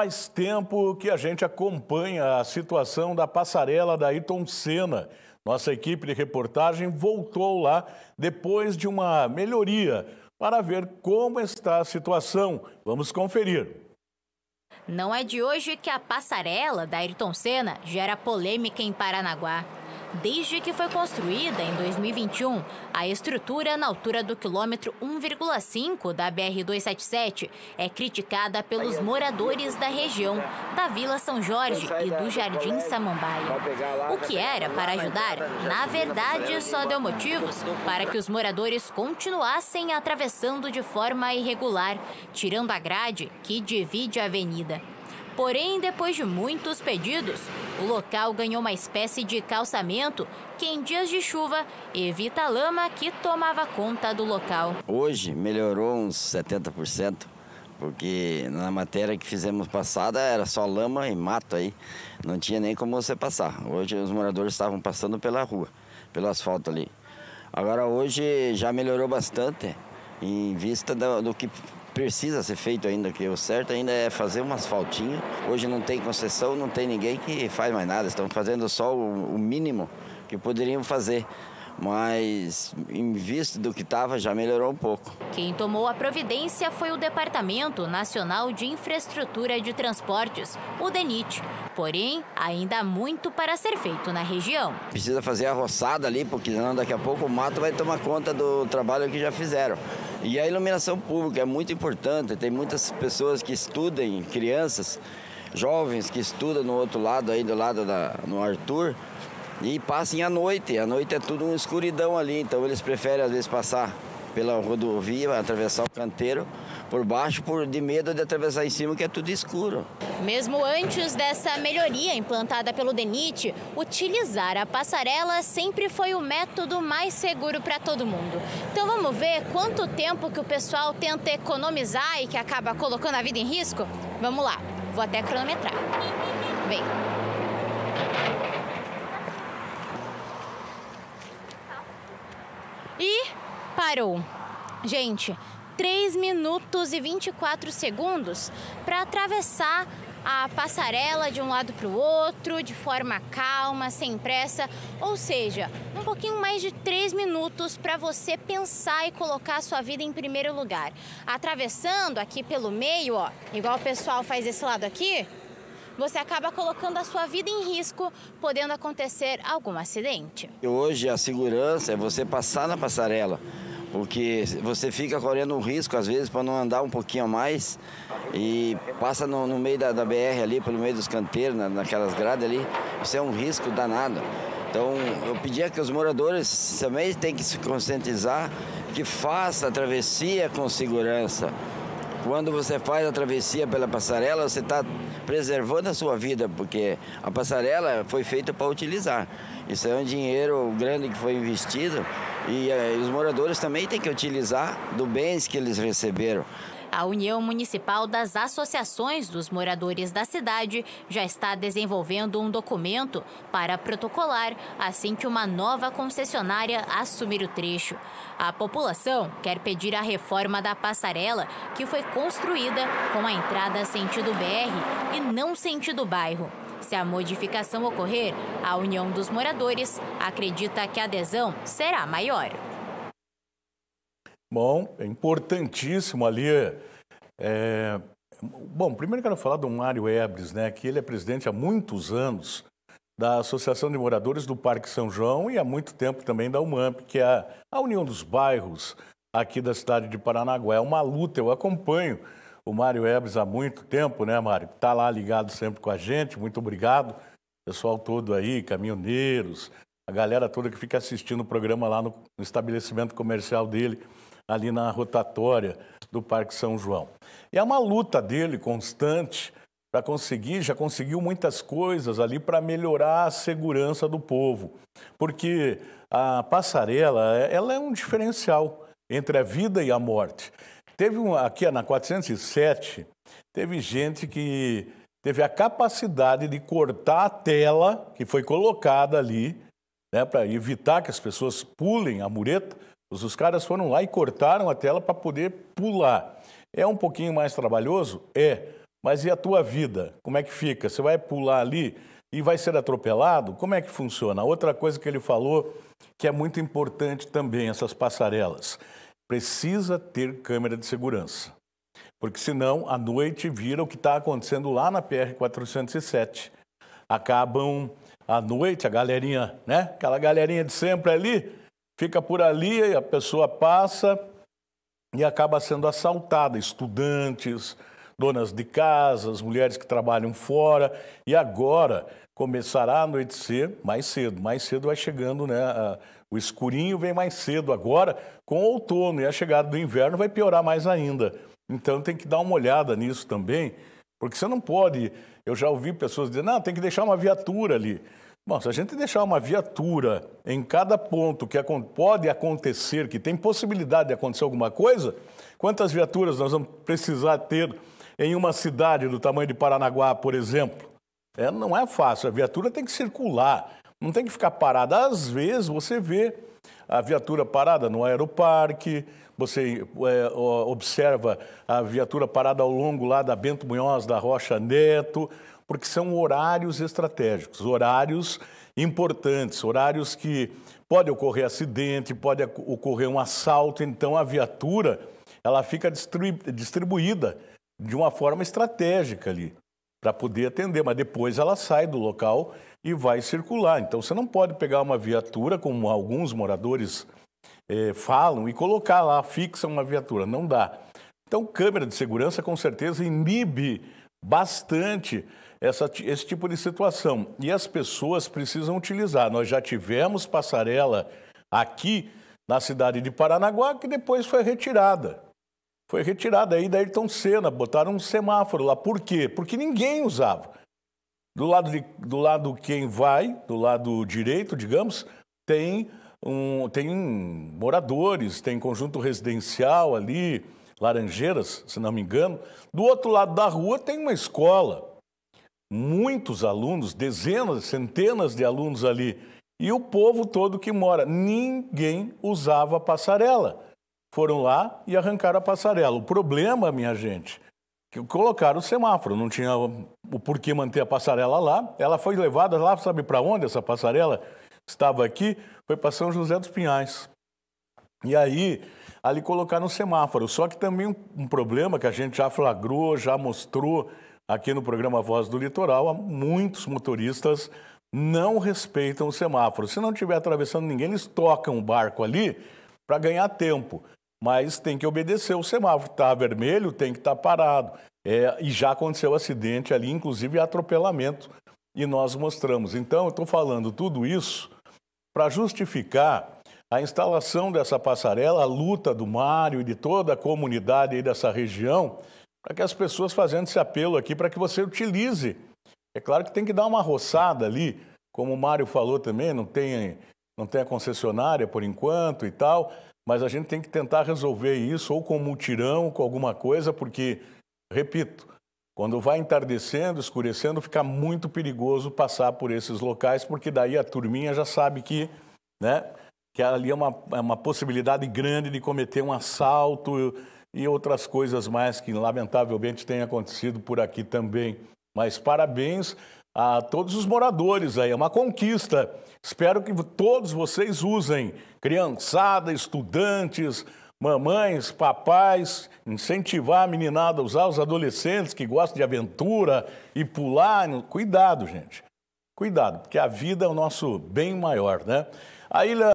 Faz tempo que a gente acompanha a situação da passarela da Ayrton Senna. Nossa equipe de reportagem voltou lá depois de uma melhoria para ver como está a situação. Vamos conferir. Não é de hoje que a passarela da Ayrton Senna gera polêmica em Paranaguá. Desde que foi construída em 2021, a estrutura na altura do quilômetro 1,5 da BR-277 é criticada pelos moradores da região, da Vila São Jorge e do Jardim Samambaia. O que era para ajudar, na verdade, só deu motivos para que os moradores continuassem atravessando de forma irregular, tirando a grade que divide a avenida. Porém, depois de muitos pedidos, o local ganhou uma espécie de calçamento que, em dias de chuva, evita a lama que tomava conta do local. Hoje melhorou uns 70%, porque na matéria que fizemos passada era só lama e mato aí, não tinha nem como você passar. Hoje os moradores estavam passando pela rua, pelo asfalto ali. Agora hoje já melhorou bastante em vista do, do que precisa ser feito ainda, que o certo ainda é fazer um asfaltinho. Hoje não tem concessão, não tem ninguém que faz mais nada. Estão fazendo só o, o mínimo que poderiam fazer mas em vista do que estava já melhorou um pouco. Quem tomou a providência foi o Departamento Nacional de Infraestrutura de Transportes, o DENIT. Porém, ainda há muito para ser feito na região. Precisa fazer a roçada ali, porque senão daqui a pouco o mato vai tomar conta do trabalho que já fizeram. E a iluminação pública é muito importante, tem muitas pessoas que estudem, crianças, jovens que estudam no outro lado, aí do lado da, no Arthur, e passam a noite. A noite é tudo uma escuridão ali, então eles preferem às vezes passar pela rodovia, atravessar o canteiro por baixo por de medo de atravessar em cima que é tudo escuro. Mesmo antes dessa melhoria implantada pelo DENIT, utilizar a passarela sempre foi o método mais seguro para todo mundo. Então vamos ver quanto tempo que o pessoal tenta economizar e que acaba colocando a vida em risco? Vamos lá, vou até cronometrar. Vem. E parou. Gente, 3 minutos e 24 segundos para atravessar a passarela de um lado para o outro, de forma calma, sem pressa, ou seja, um pouquinho mais de três minutos para você pensar e colocar a sua vida em primeiro lugar. Atravessando aqui pelo meio, ó, igual o pessoal faz esse lado aqui, você acaba colocando a sua vida em risco, podendo acontecer algum acidente. Hoje a segurança é você passar na passarela porque você fica correndo um risco às vezes para não andar um pouquinho a mais e passa no, no meio da, da, BR ali, pelo meio dos canteiros, na, naquelas grades ali, isso é um risco danado. Então eu pedia que os moradores também tenham que se conscientizar que faça a travessia com segurança. Quando você faz a travessia pela passarela, você está preservando a sua vida, porque a passarela foi feita para utilizar. Isso é um dinheiro grande que foi investido e eh, os moradores também têm que utilizar do bens que eles receberam. A União Municipal das Associações dos Moradores da Cidade já está desenvolvendo um documento para protocolar assim que uma nova concessionária assumir o trecho. A população quer pedir a reforma da passarela, que foi construída com a entrada sentido BR e não sentido bairro. Se a modificação ocorrer, a União dos Moradores acredita que a adesão será maior. Bom, é importantíssimo ali. É... é bom, primeiro quero falar do Mário Ebres, né, que ele é presidente há muitos anos da Associação de Moradores do Parque São João e há muito tempo também da UMAMP, que é a União dos Bairros aqui da cidade de Paranaguá. É uma luta, eu acompanho o Mário Ebres há muito tempo, né, Mário? Está lá ligado sempre com a gente, muito obrigado. Pessoal todo aí, caminhoneiros, a galera toda que fica assistindo o programa lá no, no estabelecimento comercial dele, ali na rotatória do Parque São João. E é uma luta dele constante para conseguir, já conseguiu muitas coisas ali para melhorar a segurança do povo. Porque a passarela, ela é um diferencial entre a vida e a morte. Teve um, aqui na 407, teve gente que teve a capacidade de cortar a tela que foi colocada ali, né, para evitar que as pessoas pulem a mureta. Os, os caras foram lá e cortaram a tela para poder pular. É um pouquinho mais trabalhoso? É. Mas e a tua vida? Como é que fica? Você vai pular ali e vai ser atropelado? Como é que funciona? Outra coisa que ele falou que é muito importante também, essas passarelas precisa ter câmera de segurança, porque senão à noite vira o que está acontecendo lá na PR-407. Acabam à noite, a galerinha, né? Aquela galerinha de sempre ali, fica por ali, a pessoa passa e acaba sendo assaltada. Estudantes, donas de casas, mulheres que trabalham fora. E agora começará a anoitecer mais cedo. Mais cedo vai chegando né, a, o escurinho vem mais cedo agora com o outono e a chegada do inverno vai piorar mais ainda. Então tem que dar uma olhada nisso também, porque você não pode. Eu já ouvi pessoas dizendo, não, ah, tem que deixar uma viatura ali. Bom, se a gente deixar uma viatura em cada ponto que pode acontecer, que tem possibilidade de acontecer alguma coisa, quantas viaturas nós vamos precisar ter em uma cidade do tamanho de Paranaguá, por exemplo? É, não é fácil, a viatura tem que circular. Não tem que ficar parada. Às vezes você vê a viatura parada no aeroparque, você é, observa a viatura parada ao longo lá da Bento Munhoz, da Rocha Neto, porque são horários estratégicos, horários importantes, horários que pode ocorrer acidente, pode ocorrer um assalto, então a viatura ela fica distribuída de uma forma estratégica ali para poder atender, mas depois ela sai do local e vai circular. Então você não pode pegar uma viatura, como alguns moradores eh, falam, e colocar lá, fixa uma viatura. Não dá. Então, câmera de segurança com certeza inibe bastante essa, esse tipo de situação. E as pessoas precisam utilizar. Nós já tivemos passarela aqui na cidade de Paranaguá, que depois foi retirada foi retirada aí da Ayrton Senna, botaram um semáforo lá. Por quê? Porque ninguém usava. Do lado, de, do lado quem vai, do lado direito, digamos, tem, um, tem moradores, tem conjunto residencial ali, Laranjeiras, se não me engano. Do outro lado da rua tem uma escola. Muitos alunos, dezenas, centenas de alunos ali. E o povo todo que mora. Ninguém usava passarela foram lá e arrancaram a passarela. O problema, minha gente, que colocaram o semáforo, não tinha o porquê manter a passarela lá. Ela foi levada lá, sabe para onde essa passarela estava aqui? Foi para São José dos Pinhais. E aí, ali colocaram o semáforo. Só que também um problema que a gente já flagrou, já mostrou aqui no programa Voz do Litoral, muitos motoristas não respeitam o semáforo. Se não estiver atravessando ninguém, eles tocam o barco ali para ganhar tempo mas tem que obedecer o semáforo. Está vermelho, tem que estar tá parado. É, e já aconteceu acidente ali, inclusive atropelamento, e nós mostramos. Então, eu estou falando tudo isso para justificar a instalação dessa passarela, a luta do Mário e de toda a comunidade aí dessa região, para que as pessoas fazendo esse apelo aqui, para que você utilize. É claro que tem que dar uma roçada ali, como o Mário falou também, não tem, não tem a concessionária por enquanto e tal, mas a gente tem que tentar resolver isso ou com mutirão, com alguma coisa, porque, repito, quando vai entardecendo, escurecendo, fica muito perigoso passar por esses locais, porque daí a turminha já sabe que, né, que ali é uma, é uma possibilidade grande de cometer um assalto e outras coisas mais que, lamentavelmente, têm acontecido por aqui também. Mas parabéns a todos os moradores aí. É uma conquista. Espero que todos vocês usem, criançada, estudantes, mamães, papais, incentivar a meninada a usar, os adolescentes que gostam de aventura e pular. Cuidado, gente. Cuidado, porque a vida é o nosso bem maior, né? A ilha